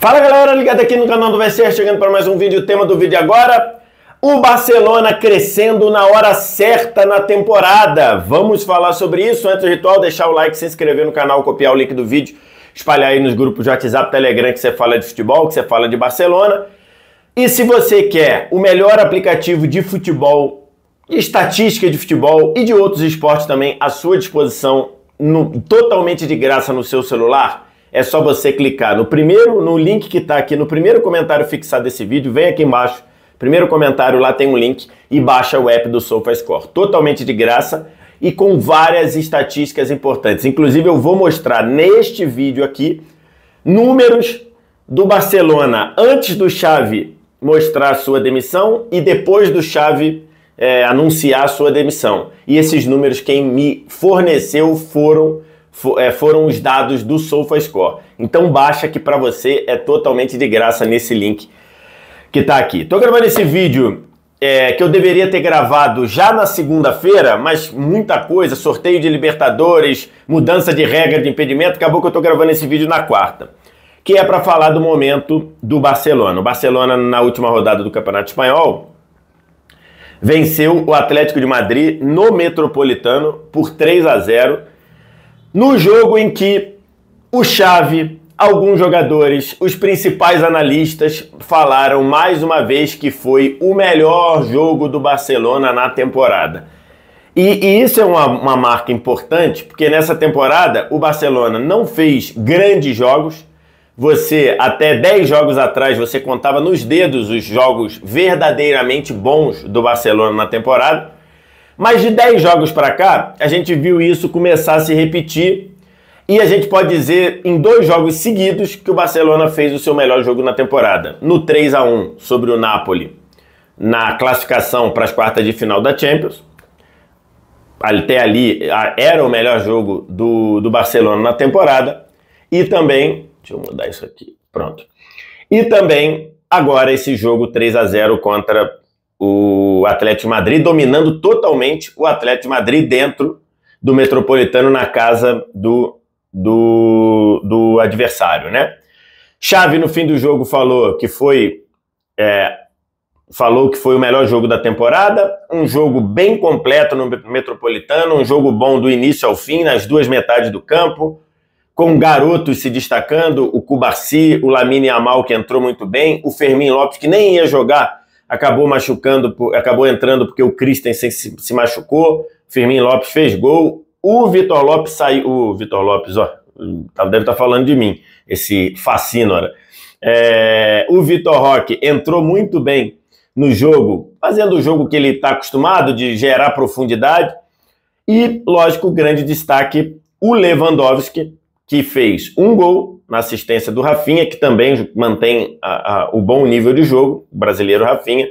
Fala galera, ligado aqui no canal do VSR, chegando para mais um vídeo. O tema do vídeo agora: o Barcelona crescendo na hora certa na temporada. Vamos falar sobre isso. Antes do ritual, deixar o like, se inscrever no canal, copiar o link do vídeo, espalhar aí nos grupos de WhatsApp, Telegram que você fala de futebol, que você fala de Barcelona. E se você quer o melhor aplicativo de futebol, de estatística de futebol e de outros esportes também à sua disposição, no, totalmente de graça no seu celular, é só você clicar no primeiro, no link que está aqui, no primeiro comentário fixado desse vídeo, vem aqui embaixo, primeiro comentário, lá tem um link e baixa o app do SofaScore, totalmente de graça e com várias estatísticas importantes. Inclusive eu vou mostrar neste vídeo aqui números do Barcelona antes do Xavi mostrar sua demissão e depois do Xavi é, anunciar sua demissão. E esses números quem me forneceu foram for, é, foram os dados do SofaScore. Então baixa que para você é totalmente de graça nesse link que está aqui. Estou gravando esse vídeo é, que eu deveria ter gravado já na segunda-feira, mas muita coisa, sorteio de Libertadores, mudança de regra de impedimento, acabou que eu estou gravando esse vídeo na quarta, que é para falar do momento do Barcelona. O Barcelona, na última rodada do Campeonato Espanhol, venceu o Atlético de Madrid no Metropolitano por 3 a 0 no jogo em que o Xavi, alguns jogadores, os principais analistas falaram mais uma vez que foi o melhor jogo do Barcelona na temporada. E, e, isso é uma, uma, marca importante, porque nessa temporada o Barcelona não fez grandes jogos. Você, até 10 jogos atrás, você contava nos dedos os jogos verdadeiramente bons do Barcelona na temporada. Mas de 10 jogos para cá, a gente viu isso começar a se repetir. E a gente pode dizer em dois jogos seguidos que o Barcelona fez o seu melhor jogo na temporada. No 3 a 1 sobre o Napoli, na classificação para as quartas de final da Champions. Até ali era o melhor jogo do, do Barcelona na temporada. E também. Deixa eu mudar isso aqui. Pronto. E também agora esse jogo 3 a 0 contra o Atlético de Madrid, dominando totalmente o Atlético de Madrid dentro do Metropolitano na casa do, do, do adversário, né? Xavi no fim do jogo falou que foi é, falou que foi o melhor jogo da temporada, um jogo bem completo no Metropolitano, um jogo bom do início ao fim, nas duas metades do campo, com garotos se destacando, o Cubarci, o Lamine Amal que entrou muito bem, o Fermin Lopes que nem ia jogar acabou machucando, acabou entrando porque o Christensen se, se machucou, Firmin Lopes fez gol, o Vitor Lopes saiu, o Vitor Lopes, ó, tá, deve estar tá falando de mim, esse facínora. É, o Vitor Roque entrou muito bem no jogo, fazendo o jogo que ele está acostumado, de gerar profundidade, e, lógico, grande destaque, o Lewandowski, que fez um gol na assistência do Rafinha, que também mantém a, a, o bom nível de jogo, brasileiro Rafinha,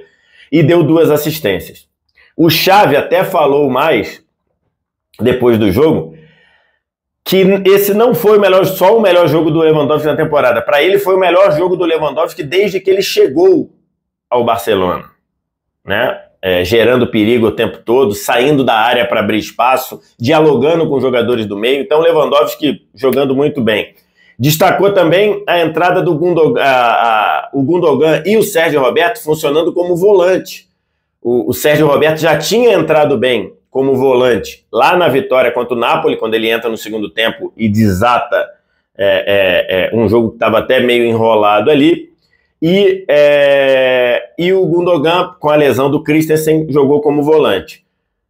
e deu duas assistências. O Xavi até falou mais depois do jogo que esse não foi o melhor, só o melhor jogo do Lewandowski na temporada. Para ele foi o melhor jogo do Lewandowski desde que ele chegou ao Barcelona, né? É, gerando perigo o tempo todo, saindo da área para abrir espaço, dialogando com os jogadores do meio. Então Lewandowski jogando muito bem. Destacou também a entrada do Gundogan, a, a, o Gundogan e o Sérgio Roberto funcionando como volante. O, o Sérgio Roberto já tinha entrado bem como volante lá na vitória contra o Napoli, quando ele entra no segundo tempo e desata é, é, é, um jogo que estava até meio enrolado ali. E, é, e o Gundogan, com a lesão do Christensen, jogou como volante.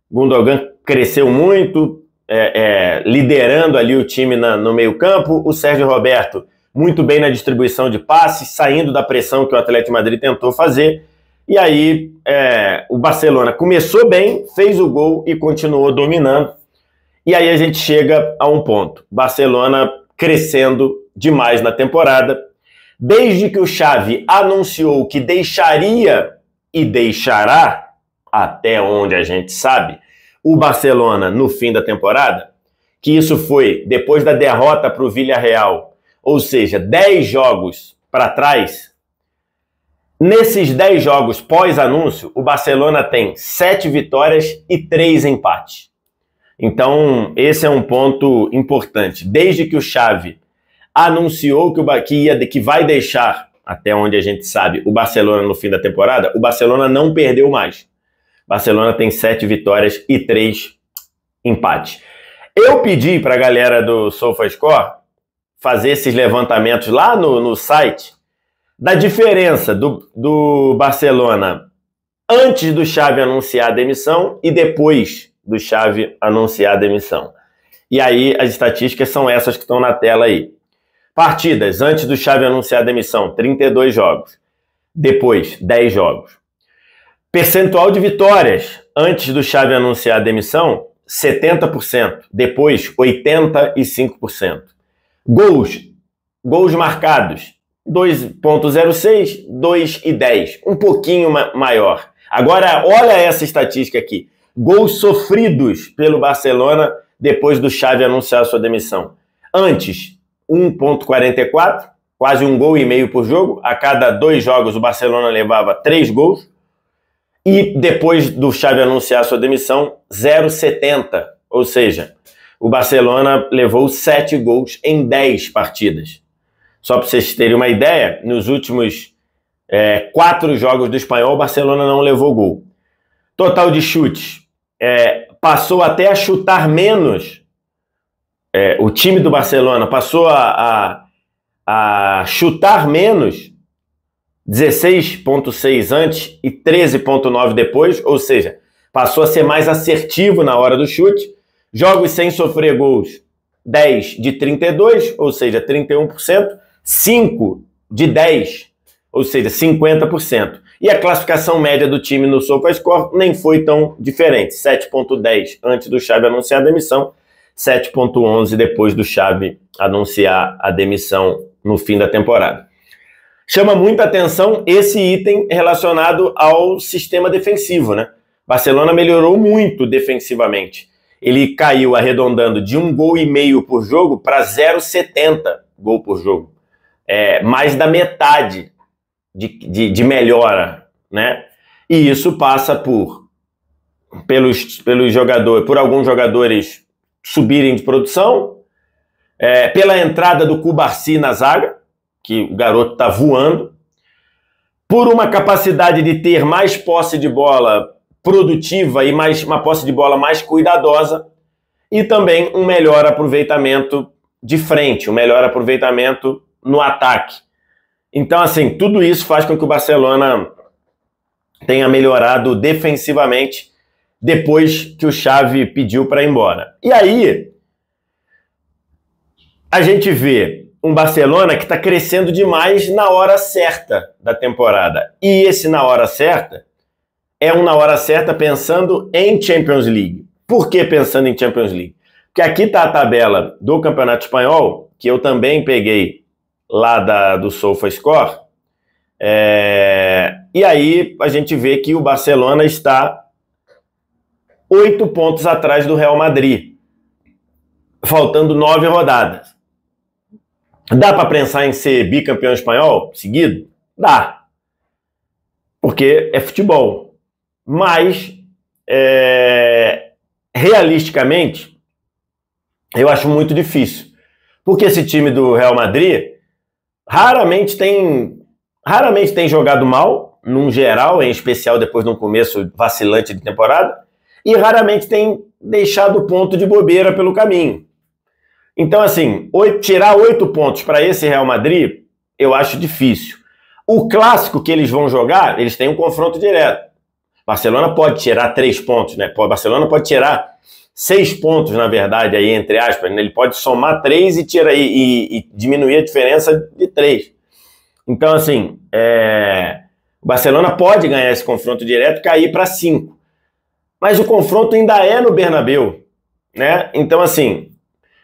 Gundogan cresceu muito, é, é, liderando ali o time na, no meio-campo. O Sérgio Roberto, muito bem na distribuição de passes, saindo da pressão que o Atlético Madrid tentou fazer. E aí é, o Barcelona começou bem, fez o gol e continuou dominando. E aí a gente chega a um ponto. Barcelona crescendo demais na temporada. Desde que o Xavi anunciou que deixaria e deixará, até onde a gente sabe, o Barcelona no fim da temporada, que isso foi depois da derrota para o Villarreal, ou seja, 10 jogos para trás, nesses 10 jogos pós-anúncio, o Barcelona tem 7 vitórias e 3 empates. Então, esse é um ponto importante. Desde que o Xavi anunciou que, o, que, ia, que vai deixar, até onde a gente sabe, o Barcelona no fim da temporada, o Barcelona não perdeu mais. Barcelona tem sete vitórias e três empates. Eu pedi para a galera do SofaScore fazer esses levantamentos lá no, no site da diferença do, do Barcelona antes do Xavi anunciar a demissão e depois do Xavi anunciar a demissão. E aí as estatísticas são essas que estão na tela aí. Partidas antes do Xavi anunciar a demissão, 32 jogos. Depois, 10 jogos. Percentual de vitórias. Antes do Chave anunciar a demissão, 70%. Depois, 85%. Gols. Gols marcados. 2.06, 2 e 10. Um pouquinho ma maior. Agora, olha essa estatística aqui. Gols sofridos pelo Barcelona depois do Xavi anunciar sua demissão. Antes, 1.44, quase um gol e meio por jogo. A cada dois jogos o Barcelona levava três gols. E depois do Xavi anunciar sua demissão, 0,70. Ou seja, o Barcelona levou 7 gols em 10 partidas. Só para vocês terem uma ideia, nos últimos é, quatro jogos do espanhol, o Barcelona não levou gol. Total de chutes. É, passou até a chutar menos. É, o time do Barcelona passou a, a, a chutar menos 16,6 antes e 13,9 depois, ou seja, passou a ser mais assertivo na hora do chute. Jogos sem sofrer gols, 10 de 32, ou seja, 31%, 5 de 10, ou seja, 50%. E a classificação média do time no SofaScore nem foi tão diferente, 7.10 antes do Chave anunciar a demissão, 7.11 depois do Chave anunciar a demissão no fim da temporada. Chama muita atenção esse item relacionado ao sistema defensivo, né? Barcelona melhorou muito defensivamente. Ele caiu arredondando de um gol e meio por jogo para 0,70 gol por jogo. É, mais da metade de, de, de melhora, né? E isso passa por pelos, pelos jogadores, por alguns jogadores subirem de produção, é, pela entrada do Cubarci na zaga, que o garoto está voando, por uma capacidade de ter mais posse de bola produtiva e mais uma posse de bola mais cuidadosa e também um melhor aproveitamento de frente, um melhor aproveitamento no ataque. Então, assim, tudo isso faz com que o Barcelona tenha melhorado defensivamente depois que o Xavi pediu para ir embora. E aí a gente vê um Barcelona que está crescendo demais na hora certa da temporada. E esse na hora certa é um na hora certa pensando em Champions League. Por que pensando em Champions League? Porque aqui está a tabela do Campeonato Espanhol, que eu também peguei lá da, do SofaScore. É, e aí a gente vê que o Barcelona está oito pontos atrás do Real Madrid, faltando nove rodadas. Dá para pensar em ser bicampeão espanhol seguido? Dá. Porque é futebol. Mas, é, realisticamente, eu acho muito difícil. Porque esse time do Real Madrid raramente tem, raramente tem jogado mal, num geral, em especial depois de um começo vacilante de temporada, e raramente tem deixado ponto de bobeira pelo caminho. Então, assim, tirar oito pontos para esse Real Madrid, eu acho difícil. O clássico que eles vão jogar, eles têm um confronto direto. Barcelona pode tirar três pontos, né? Barcelona pode tirar seis pontos, na verdade, aí, entre aspas. Né? Ele pode somar três e, tira, e, e, e diminuir a diferença de três. Então, assim, é... o Barcelona pode ganhar esse confronto direto, e cair para cinco. Mas o confronto ainda é no Bernabeu, né? Então, assim,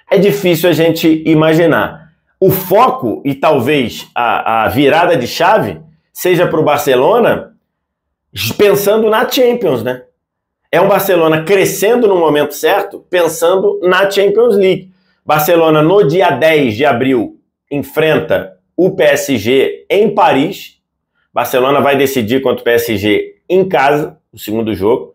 é difícil a gente imaginar. O foco e talvez a, a virada de chave seja para o Barcelona pensando na Champions, né? É um Barcelona crescendo no momento certo, pensando na Champions League. Barcelona, no dia 10 de abril, enfrenta o PSG em Paris. Barcelona vai decidir contra o PSG em casa, o segundo jogo.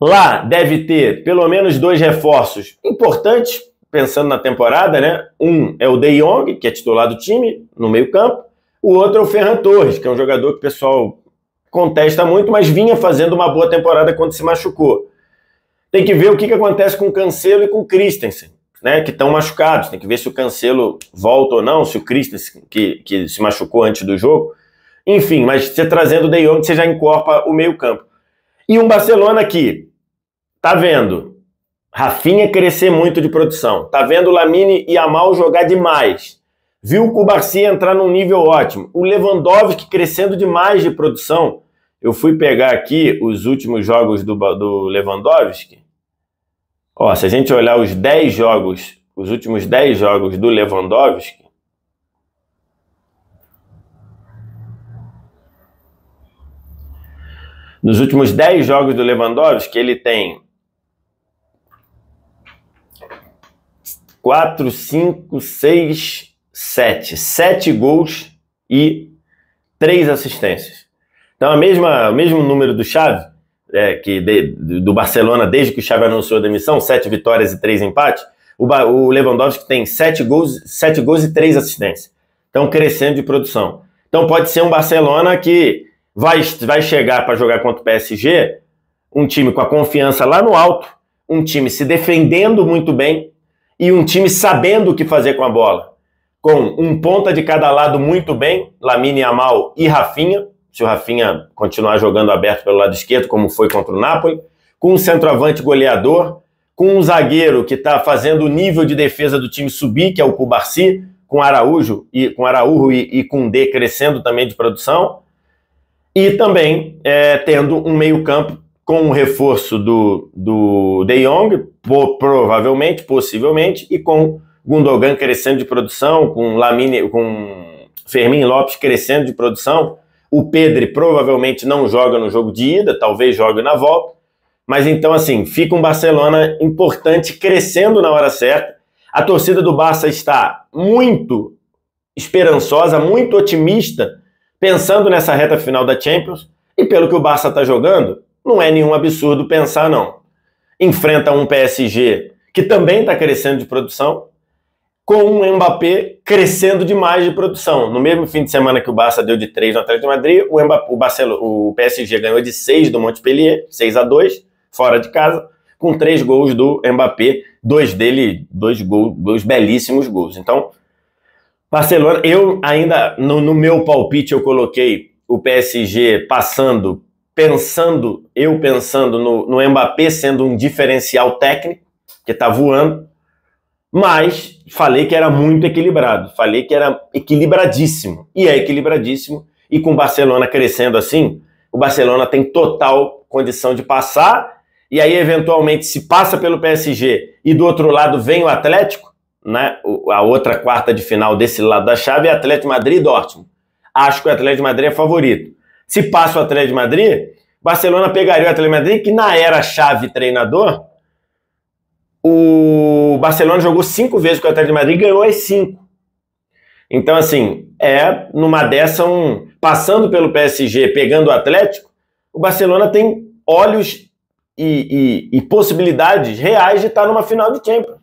Lá deve ter pelo menos dois reforços importantes, pensando na temporada, né? Um é o De Jong, que é titular do time, no meio-campo. O outro é o Ferran Torres, que é um jogador que o pessoal contesta muito, mas vinha fazendo uma boa temporada quando se machucou. Tem que ver o que, que acontece com o Cancelo e com o Christensen, né? Que estão machucados. Tem que ver se o Cancelo volta ou não, se o Christensen, que, que se machucou antes do jogo. Enfim, mas você trazendo o De Jong, você já encorpa o meio-campo. E um Barcelona que Tá vendo Rafinha crescer muito de produção. Tá vendo Lamine e Amal jogar demais. Viu o Cubarci entrar num nível ótimo. O Lewandowski crescendo demais de produção. Eu fui pegar aqui os últimos jogos do, do Lewandowski. Ó, se a gente olhar os 10 jogos, os últimos 10 jogos do Lewandowski, Nos últimos 10 jogos do Lewandowski, ele tem 4, 5, 6, 7. 7 gols e 3 assistências. Então, a mesma, o mesmo número do Xavi, é, que de, do Barcelona, desde que o Xavi anunciou a demissão, 7 vitórias e 3 empates, o, o Lewandowski tem 7 gols, 7 gols e 3 assistências. Então, crescendo de produção. Então, pode ser um Barcelona que vai, vai chegar para jogar contra o PSG, um time com a confiança lá no alto, um time se defendendo muito bem, e um time sabendo o que fazer com a bola. Com um ponta de cada lado muito bem, Lamine Amal e Rafinha, se o Rafinha continuar jogando aberto pelo lado esquerdo, como foi contra o Napoli, com um centroavante goleador, com um zagueiro que está fazendo o nível de defesa do time subir, que é o Cubarci, com Araújo e com Araújo e, e com D crescendo também de produção, e também é, tendo um meio-campo com o reforço do, do De Jong, provavelmente, possivelmente, e com Gundogan crescendo de produção, com Lamine, com Fermin Lopes crescendo de produção, o Pedro provavelmente não joga no jogo de ida, talvez jogue na volta, mas então assim, fica um Barcelona importante crescendo na hora certa. A torcida do Barça está muito esperançosa, muito otimista, pensando nessa reta final da Champions, e pelo que o Barça está jogando, não é nenhum absurdo pensar, não. Enfrenta um PSG que também está crescendo de produção, com um Mbappé crescendo demais de produção. No mesmo fim de semana que o Barça deu de 3 no Atlético de Madrid, o, Mbappé, o, Barcelona, o PSG ganhou de 6 do Montpellier, 6 a 2 fora de casa, com três gols do Mbappé, dois dele, dois gols, dois belíssimos gols. Então, Barcelona, eu ainda, no, no meu palpite, eu coloquei o PSG passando pensando, eu pensando no, no Mbappé sendo um diferencial técnico, que está voando, mas falei que era muito equilibrado, falei que era equilibradíssimo, e é equilibradíssimo, e com o Barcelona crescendo assim, o Barcelona tem total condição de passar, e aí eventualmente se passa pelo PSG e do outro lado vem o Atlético, né? a outra quarta de final desse lado da chave é Atlético Madrid e Dortmund. Acho que o Atlético Madrid é favorito. Se passa o Atlético de Madrid, Barcelona pegaria o Atlético de Madrid, que na era chave treinador, o Barcelona jogou cinco vezes com o Atlético de Madrid e ganhou as cinco. Então, assim, é numa dessa, um, passando pelo PSG, pegando o Atlético, o Barcelona tem olhos e, e, e possibilidades reais de estar numa final de tempo.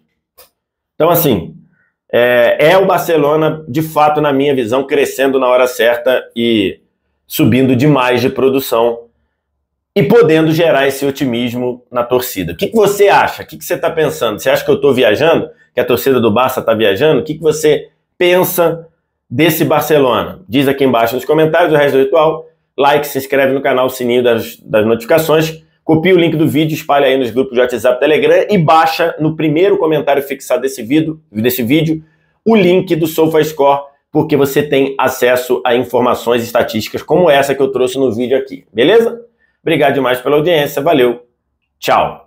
Então, assim, é, é o Barcelona, de fato, na minha visão, crescendo na hora certa e subindo demais de produção e podendo gerar esse otimismo na torcida. O que, que você acha? O que, que você está pensando? Você acha que eu estou viajando? Que a torcida do Barça está viajando? O que, que você pensa desse Barcelona? Diz aqui embaixo nos comentários o resto do ritual. Like, se inscreve no canal, sininho das, das notificações. Copia o link do vídeo, espalha aí nos grupos de WhatsApp, Telegram e baixa no primeiro comentário fixado desse vídeo, desse vídeo o link do SofaScore porque você tem acesso a informações estatísticas como essa que eu trouxe no vídeo aqui, beleza? Obrigado demais pela audiência, valeu, tchau!